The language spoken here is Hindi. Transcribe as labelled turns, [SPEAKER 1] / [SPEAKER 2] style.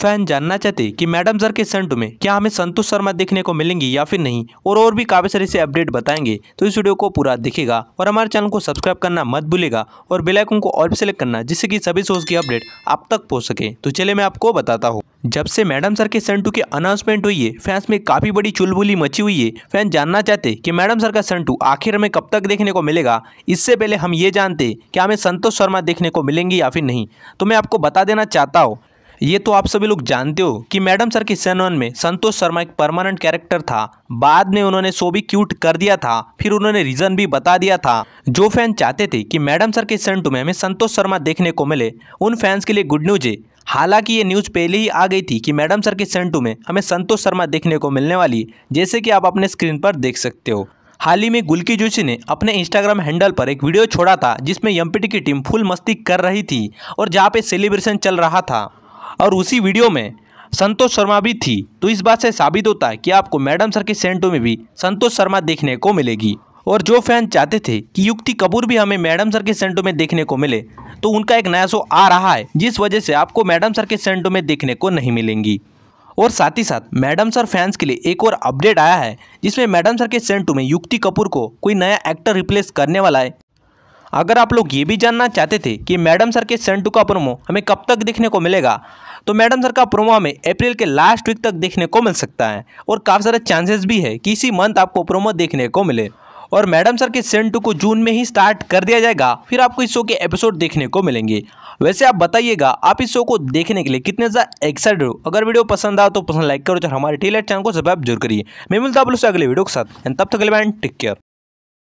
[SPEAKER 1] फैन जानना चाहते कि मैडम सर के संट में क्या हमें संतोष शर्मा देखने को मिलेंगी या फिर नहीं और और भी काफ़ी सारे से अपडेट बताएंगे तो इस वीडियो को पूरा देखेगा और हमारे चैनल को सब्सक्राइब करना मत भूलेगा और बेलाइकन को और भी सेलेक्ट करना जिससे कि सभी शोज की अपडेट आप तक पहुँच सके तो चले मैं आपको बताता हूँ जब से मैडम सर के सेंटू की अनाउंसमेंट हुई है फैंस में काफ़ी बड़ी चुलबुली मची हुई है फैन जानना चाहते कि मैडम सर का सेंटू आखिर में कब तक देखने को मिलेगा इससे पहले हम ये जानते कि हमें संतोष शर्मा देखने को मिलेंगी या फिर नहीं तो मैं आपको बता देना चाहता हूँ ये तो आप सभी लोग जानते हो कि मैडम सर के सन वन में संतोष शर्मा एक परमानेंट कैरेक्टर था बाद में उन्होंने शो भी क्यूट कर दिया था फिर उन्होंने रीजन भी बता दिया था जो फैन चाहते थे कि मैडम सर के सन टू में हमें संतोष शर्मा देखने को मिले उन फैंस के लिए गुड न्यूज है हालांकि ये न्यूज़ पहले ही आ गई थी कि मैडम सर के सन टू में हमें संतोष शर्मा देखने को मिलने वाली जैसे कि आप अपने स्क्रीन पर देख सकते हो हाल ही में गुलकी जोशी ने अपने इंस्टाग्राम हैंडल पर एक वीडियो छोड़ा था जिसमें यमपीटी की टीम फुल मस्ती कर रही थी और जहाँ पे सेलिब्रेशन चल रहा था और उसी वीडियो में संतोष शर्मा भी थी तो इस बात से साबित होता है कि आपको मैडम सर के सेंटो में भी संतोष शर्मा देखने को मिलेगी और जो फैन चाहते थे कि युक्ति कपूर भी हमें मैडम सर के सेंटो में देखने को मिले तो उनका एक नया शो आ रहा है जिस वजह से आपको मैडम सर के सेंटो में देखने को नहीं मिलेंगी और साथ ही साथ मैडम सर फैंस के लिए एक और अपडेट आया है जिसमें मैडम सर के सेंटू में युक्ति कपूर को कोई नया एक्टर रिप्लेस करने वाला है अगर आप लोग ये भी जानना चाहते थे कि मैडम सर के सेंटू का प्रोमो हमें कब तक देखने को मिलेगा तो मैडम सर का प्रोमो हमें अप्रैल के लास्ट वीक तक देखने को मिल सकता है और काफ़ी सारे चांसेस भी है कि इसी मंथ आपको प्रोमो देखने को मिले और मैडम सर के सेंट टू को जून में ही स्टार्ट कर दिया जाएगा फिर आपको इस शो के एपिसोड देखने को मिलेंगे वैसे आप बताइएगा आप इस शो को देखने के लिए कितने ज़्यादा एक्साइटेड हो अगर वीडियो पसंद आया तो पसंद लाइक करो और हमारे टेलर चैनल को सब्सक्राइब जरूर करिए मैं मिलता आप लोग अगले वीडियो के साथ एंड तब तक टेक केयर